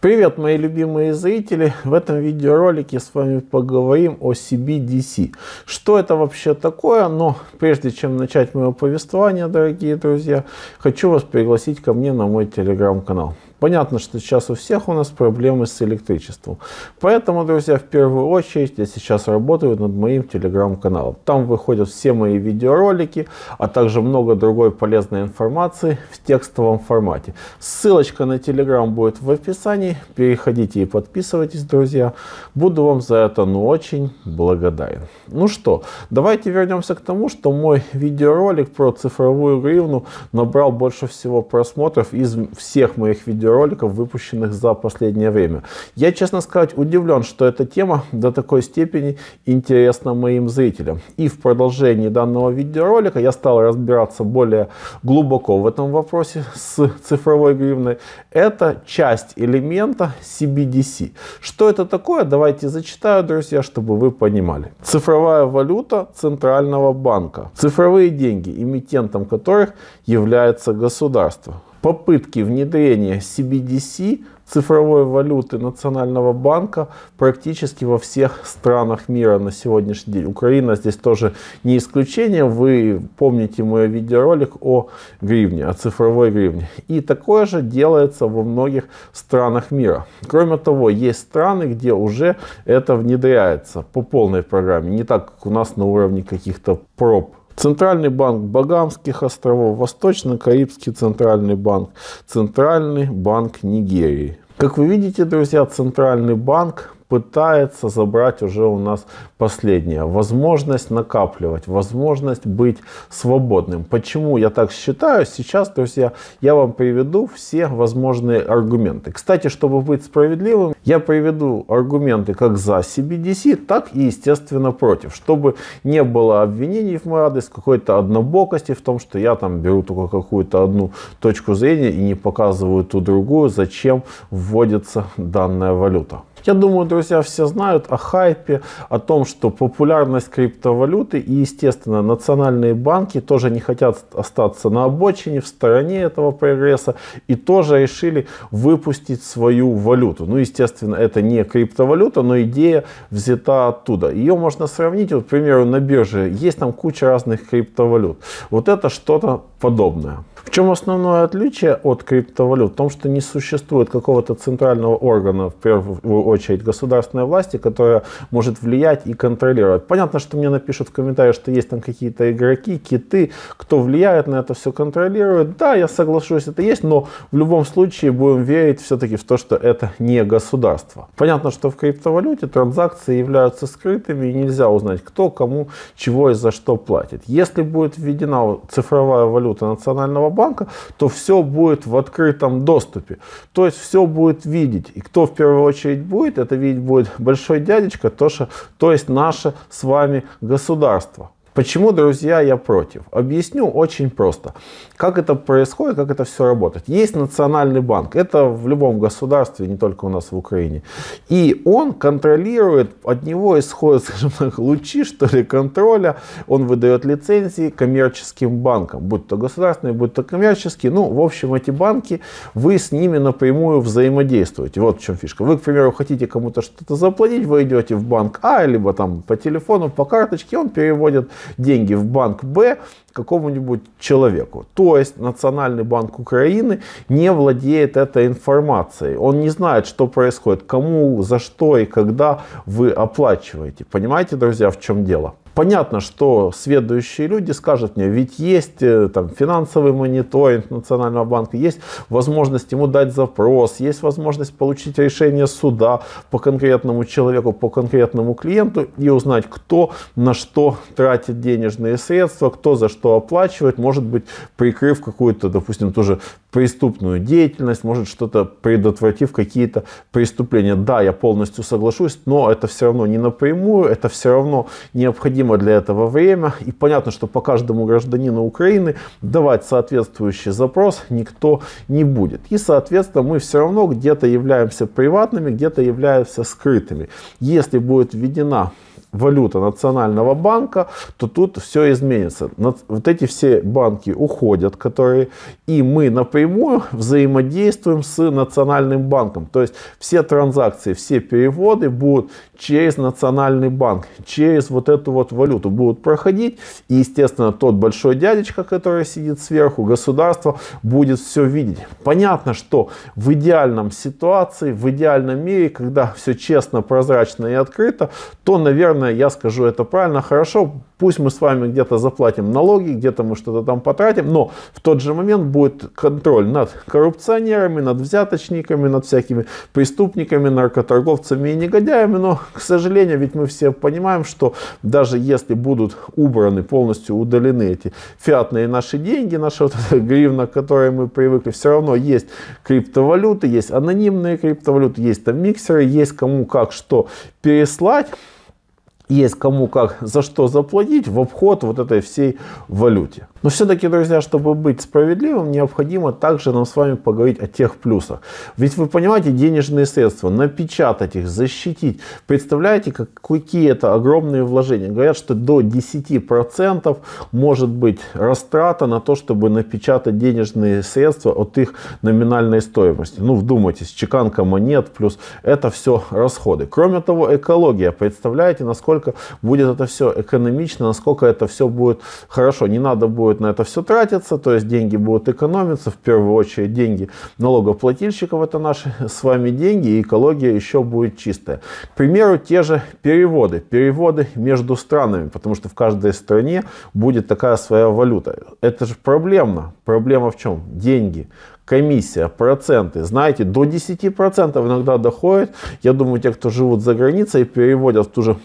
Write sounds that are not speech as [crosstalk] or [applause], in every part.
Привет, мои любимые зрители! В этом видеоролике с вами поговорим о CBDC. Что это вообще такое? Но прежде чем начать мое повествование, дорогие друзья, хочу вас пригласить ко мне на мой телеграм-канал. Понятно, что сейчас у всех у нас проблемы с электричеством. Поэтому, друзья, в первую очередь я сейчас работаю над моим телеграм-каналом. Там выходят все мои видеоролики, а также много другой полезной информации в текстовом формате. Ссылочка на телеграм будет в описании. Переходите и подписывайтесь, друзья. Буду вам за это ну очень благодарен. Ну что, давайте вернемся к тому, что мой видеоролик про цифровую гривну набрал больше всего просмотров из всех моих видеороликов видеороликов, выпущенных за последнее время. Я, честно сказать, удивлен, что эта тема до такой степени интересна моим зрителям. И в продолжении данного видеоролика я стал разбираться более глубоко в этом вопросе с цифровой гривной. Это часть элемента CBDC. Что это такое? Давайте зачитаю, друзья, чтобы вы понимали. Цифровая валюта Центрального банка. Цифровые деньги, эмитентом которых является государство попытки внедрения CBDC цифровой валюты Национального банка практически во всех странах мира на сегодняшний день. Украина здесь тоже не исключение. Вы помните мой видеоролик о гривне, о цифровой гривне. И такое же делается во многих странах мира. Кроме того, есть страны, где уже это внедряется по полной программе. Не так, как у нас на уровне каких-то проб Центральный банк Багамских островов, Восточно-Карибский центральный банк, Центральный банк Нигерии. Как вы видите, друзья, Центральный банк пытается забрать уже у нас последнее. Возможность накапливать, возможность быть свободным. Почему я так считаю сейчас, то есть я, я вам приведу все возможные аргументы. Кстати, чтобы быть справедливым, я приведу аргументы как за CBDC, так и, естественно, против. Чтобы не было обвинений в мою адрес, какой-то однобокости в том, что я там беру только какую-то одну точку зрения и не показываю ту другую, зачем вводится данная валюта. Я думаю, друзья, все знают о хайпе, о том, что популярность криптовалюты и, естественно, национальные банки тоже не хотят остаться на обочине, в стороне этого прогресса и тоже решили выпустить свою валюту. Ну, естественно, это не криптовалюта, но идея взята оттуда. Ее можно сравнить, вот, к примеру, на бирже. Есть там куча разных криптовалют. Вот это что-то подобное. В чем основное отличие от криптовалют? В том, что не существует какого-то центрального органа, в первую очередь государственной власти, которая может влиять и контролировать. Понятно, что мне напишут в комментариях, что есть там какие-то игроки, киты, кто влияет на это все, контролирует. Да, я соглашусь, это есть, но в любом случае будем верить все-таки в то, что это не государство. Понятно, что в криптовалюте транзакции являются скрытыми и нельзя узнать, кто кому чего и за что платит. Если будет введена цифровая валюта национального Центрального банка, то все будет в открытом доступе. То есть все будет видеть. И кто в первую очередь будет, это видеть будет большой дядечка, то, что, то есть наше с вами государство. Почему, друзья, я против? Объясню очень просто. Как это происходит, как это все работает. Есть Национальный банк. Это в любом государстве, не только у нас в Украине. И он контролирует, от него исходят, [laughs] скажем так, лучи, что ли, контроля. Он выдает лицензии коммерческим банкам, будь то государственные, будь то коммерческие. Ну, в общем, эти банки, вы с ними напрямую взаимодействуете. Вот в чем фишка. Вы, к примеру, хотите кому-то что-то заплатить, вы идете в банк А, либо там по телефону, по карточке, он переводит деньги в банк Б какому-нибудь человеку. То есть Национальный банк Украины не владеет этой информацией. Он не знает, что происходит, кому, за что и когда вы оплачиваете. Понимаете, друзья, в чем дело? Понятно, что следующие люди скажут мне, ведь есть э, там, финансовый мониторинг Национального банка, есть возможность ему дать запрос, есть возможность получить решение суда по конкретному человеку, по конкретному клиенту и узнать, кто на что тратит денежные средства, кто за что оплачивает, может быть, прикрыв какую-то, допустим, тоже преступную деятельность, может что-то предотвратив какие-то преступления. Да, я полностью соглашусь, но это все равно не напрямую, это все равно необходимо необходимо для этого время. И понятно, что по каждому гражданину Украины давать соответствующий запрос никто не будет. И, соответственно, мы все равно где-то являемся приватными, где-то являемся скрытыми. Если будет введена валюта национального банка, то тут все изменится. Вот эти все банки уходят, которые, и мы напрямую взаимодействуем с национальным банком. То есть все транзакции, все переводы будут через национальный банк, через вот эту вот валюту будут проходить. И, естественно, тот большой дядечка, который сидит сверху, государство, будет все видеть. Понятно, что в идеальном ситуации, в идеальном мире, когда все честно, прозрачно и открыто, то, наверное, я скажу это правильно, хорошо, пусть мы с вами где-то заплатим налоги, где-то мы что-то там потратим, но в тот же момент будет контроль над коррупционерами, над взяточниками, над всякими преступниками, наркоторговцами и негодяями, но, к сожалению, ведь мы все понимаем, что даже если будут убраны, полностью удалены эти фиатные наши деньги, наша вот эта гривна, к которой мы привыкли, все равно есть криптовалюты, есть анонимные криптовалюты, есть там миксеры, есть кому как что переслать, есть кому как за что заплатить в обход вот этой всей валюте. Но все-таки, друзья, чтобы быть справедливым, необходимо также нам с вами поговорить о тех плюсах. Ведь вы понимаете, денежные средства, напечатать их, защитить. Представляете, какие это огромные вложения. Говорят, что до 10% может быть растрата на то, чтобы напечатать денежные средства от их номинальной стоимости. Ну, вдумайтесь, чеканка монет плюс это все расходы. Кроме того, экология. Представляете, насколько будет это все экономично, насколько это все будет хорошо. Не надо будет будет на это все тратиться, то есть деньги будут экономиться, в первую очередь деньги налогоплательщиков, это наши [laughs] с вами деньги, и экология еще будет чистая. К примеру, те же переводы, переводы между странами, потому что в каждой стране будет такая своя валюта. Это же проблемно. Проблема в чем? Деньги комиссия, проценты. Знаете, до 10% иногда доходит. Я думаю, те, кто живут за границей и переводят в ту же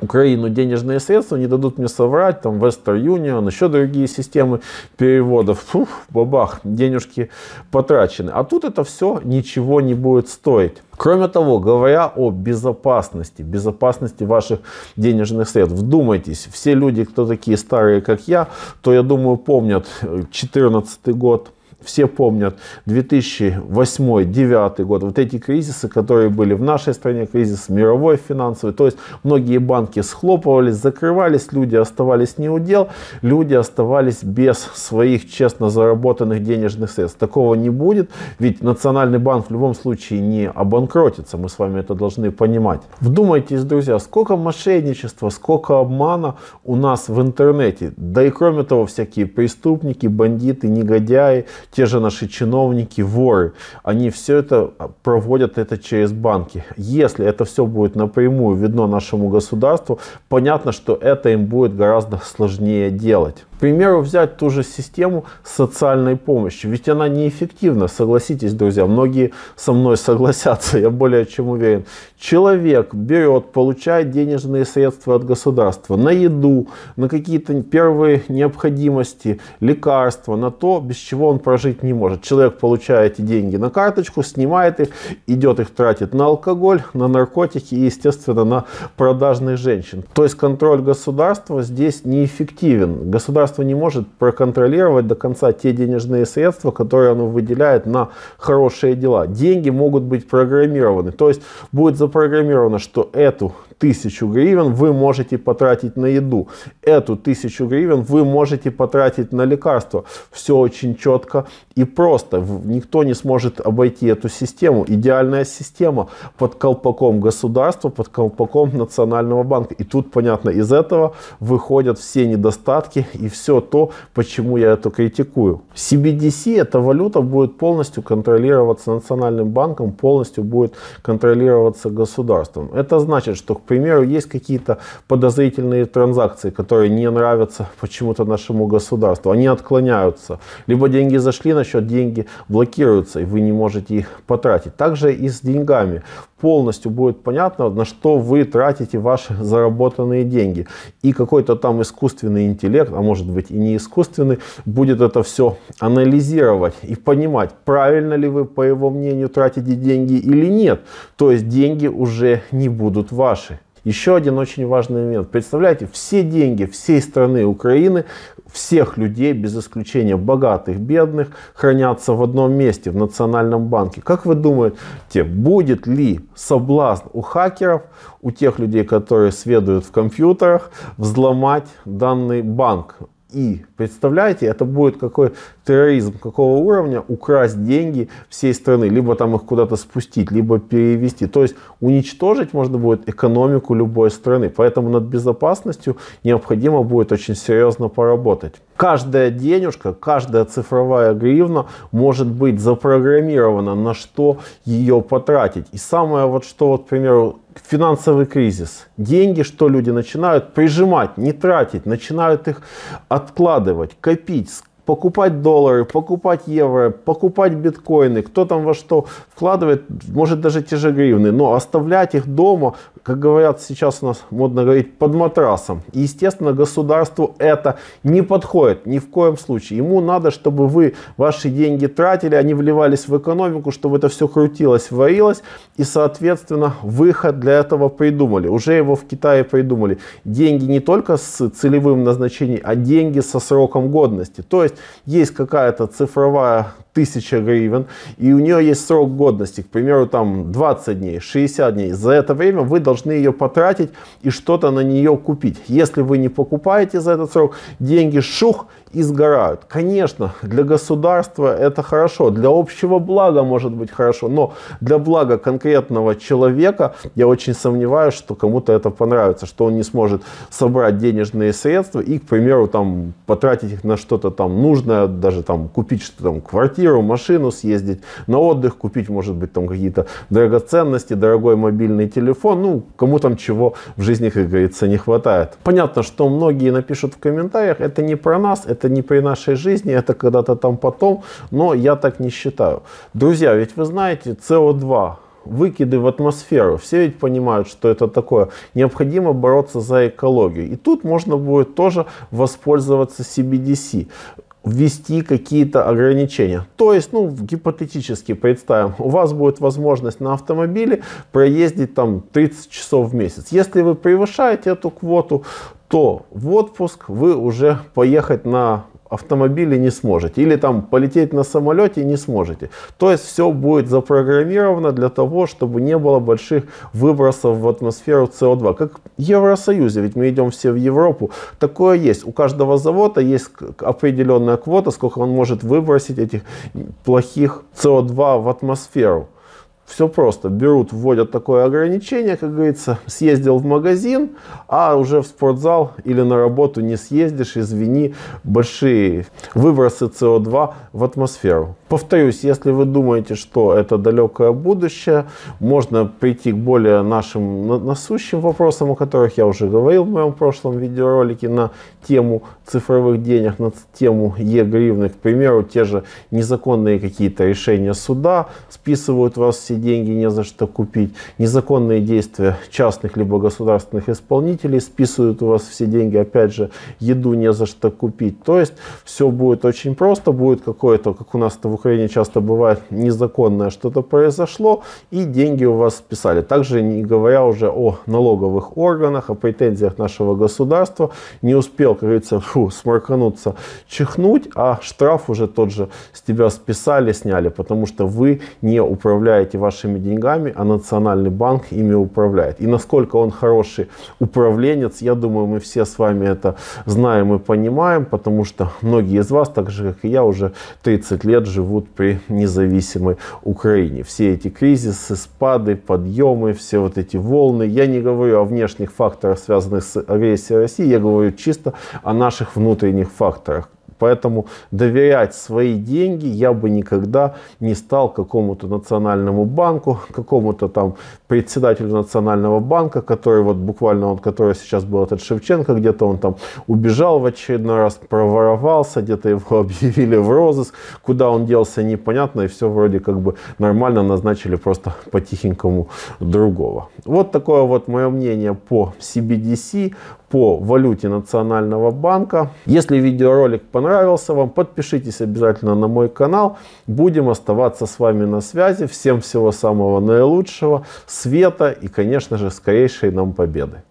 Украину денежные средства, не дадут мне соврать, там Western Union, еще другие системы переводов, фух, бабах, денежки потрачены. А тут это все ничего не будет стоить. Кроме того, говоря о безопасности, безопасности ваших денежных средств, вдумайтесь, все люди, кто такие старые, как я, то, я думаю, помнят 2014 э, год, все помнят 2008-2009 год, вот эти кризисы, которые были в нашей стране, кризис мировой финансовый, то есть многие банки схлопывались, закрывались, люди оставались не у дел, люди оставались без своих честно заработанных денежных средств. Такого не будет, ведь Национальный банк в любом случае не обанкротится, мы с вами это должны понимать. Вдумайтесь, друзья, сколько мошенничества, сколько обмана у нас в интернете, да и кроме того всякие преступники, бандиты, негодяи, те же наши чиновники, воры, они все это а, проводят это через банки. Если это все будет напрямую видно нашему государству, понятно, что это им будет гораздо сложнее делать. К примеру, взять ту же систему социальной помощи, ведь она неэффективна, согласитесь, друзья, многие со мной согласятся, [laughs] я более чем уверен. Человек берет, получает денежные средства от государства на еду, на какие-то первые необходимости, лекарства, на то, без чего он проживает прожить не может. Человек получает эти деньги на карточку, снимает их, идет их тратит на алкоголь, на наркотики и, естественно, на продажных женщин. То есть контроль государства здесь неэффективен. Государство не может проконтролировать до конца те денежные средства, которые оно выделяет на хорошие дела. Деньги могут быть программированы. То есть будет запрограммировано, что эту тысячу гривен вы можете потратить на еду. Эту тысячу гривен вы можете потратить на лекарства. Все очень четко и просто никто не сможет обойти эту систему. Идеальная система под колпаком государства, под колпаком Национального банка. И тут, понятно, из этого выходят все недостатки и все то, почему я это критикую. CBDC, эта валюта будет полностью контролироваться Национальным банком, полностью будет контролироваться государством. Это значит, что, к примеру, есть какие-то подозрительные транзакции, которые не нравятся почему-то нашему государству. Они отклоняются. Либо деньги за зашли на счет, деньги блокируются, и вы не можете их потратить. Также и с деньгами. Полностью будет понятно, на что вы тратите ваши заработанные деньги. И какой-то там искусственный интеллект, а может быть и не искусственный, будет это все анализировать и понимать, правильно ли вы, по его мнению, тратите деньги или нет. То есть деньги уже не будут ваши. Еще один очень важный момент. Представляете, все деньги всей страны Украины, всех людей, без исключения богатых, бедных, хранятся в одном месте, в Национальном банке. Как вы думаете, будет ли соблазн у хакеров, у тех людей, которые следуют в компьютерах, взломать данный банк? и представляете, это будет какой терроризм какого уровня, украсть деньги всей страны, либо там их куда-то спустить, либо перевести. То есть уничтожить можно будет экономику любой страны. Поэтому над безопасностью необходимо будет очень серьезно поработать. Каждая денежка, каждая цифровая гривна может быть запрограммирована, на что ее потратить. И самое вот что, вот, к примеру, финансовый кризис. Деньги, что люди начинают прижимать, не тратить, начинают их откладывать, копить, покупать доллары, покупать евро, покупать биткоины, кто там во что вкладывает, может даже те же гривны, но оставлять их дома, как говорят сейчас у нас модно говорить, под матрасом. И, естественно, государству это не подходит ни в коем случае. Ему надо, чтобы вы ваши деньги тратили, они вливались в экономику, чтобы это все крутилось, варилось, и, соответственно, выход для этого придумали. Уже его в Китае придумали. Деньги не только с целевым назначением, а деньги со сроком годности. То есть есть какая-то цифровая 1000 гривен, и у нее есть срок годности, к примеру, там 20 дней, 60 дней. За это время вы должны ее потратить и что-то на нее купить. Если вы не покупаете за этот срок, деньги шух и сгорают. Конечно, для государства это хорошо, для общего блага может быть хорошо, но для блага конкретного человека я очень сомневаюсь, что кому-то это понравится, что он не сможет собрать денежные средства и, к примеру, там потратить их на что-то там нужное, даже там купить что-то там квартиру, квартиру, машину съездить, на отдых купить, может быть, там какие-то драгоценности, дорогой мобильный телефон, ну, кому там чего в жизни, как говорится, не хватает. Понятно, что многие напишут в комментариях, это не про нас, это не при нашей жизни, это когда-то там потом, но я так не считаю. Друзья, ведь вы знаете, СО2 выкиды в атмосферу. Все ведь понимают, что это такое. Необходимо бороться за экологию. И тут можно будет тоже воспользоваться CBDC ввести какие-то ограничения. То есть, ну, гипотетически представим, у вас будет возможность на автомобиле проездить там 30 часов в месяц. Если вы превышаете эту квоту, то в отпуск вы уже поехать на автомобиле не сможете. Или там полететь на самолете не сможете. То есть все будет запрограммировано для того, чтобы не было больших выбросов в атмосферу СО2. Как в Евросоюзе, ведь мы идем все в Европу. Такое есть. У каждого завода есть определенная квота, сколько он может выбросить этих плохих СО2 в атмосферу. Все просто. Берут, вводят такое ограничение, как говорится, съездил в магазин, а уже в спортзал или на работу не съездишь, извини, большие выбросы СО2 в атмосферу. Повторюсь, если вы думаете, что это далекое будущее, можно прийти к более нашим насущим вопросам, о которых я уже говорил в моем прошлом видеоролике на тему цифровых денег, на тему Е-гривны. К примеру, те же незаконные какие-то решения суда списывают вас в деньги не за что купить. Незаконные действия частных либо государственных исполнителей списывают у вас все деньги. Опять же, еду не за что купить. То есть все будет очень просто. Будет какое-то, как у нас это в Украине часто бывает, незаконное что-то произошло, и деньги у вас списали. Также не говоря уже о налоговых органах, о претензиях нашего государства. Не успел, как говорится, фу, сморкануться, чихнуть, а штраф уже тот же с тебя списали, сняли, потому что вы не управляете вашими деньгами, а Национальный банк ими управляет. И насколько он хороший управленец, я думаю, мы все с вами это знаем и понимаем, потому что многие из вас, так же как и я, уже 30 лет живут при независимой Украине. Все эти кризисы, спады, подъемы, все вот эти волны. Я не говорю о внешних факторах, связанных с агрессией России, я говорю чисто о наших внутренних факторах Поэтому доверять свои деньги я бы никогда не стал какому-то национальному банку, [laughs] какому-то там председателю национального банка, который вот буквально вот который сейчас был этот Шевченко, где-то он там убежал в очередной раз, проворовался, где-то его [laughs] объявили в розыск, куда он делся непонятно, и все вроде как бы нормально назначили просто [laughs] по-тихенькому другого. Вот такое вот мое мнение по CBDC, по валюте Национального банка. Если видеоролик понравился вам, подпишитесь обязательно на мой канал. Будем оставаться с вами на связи. Всем всего самого наилучшего, света и, конечно же, скорейшей нам победы.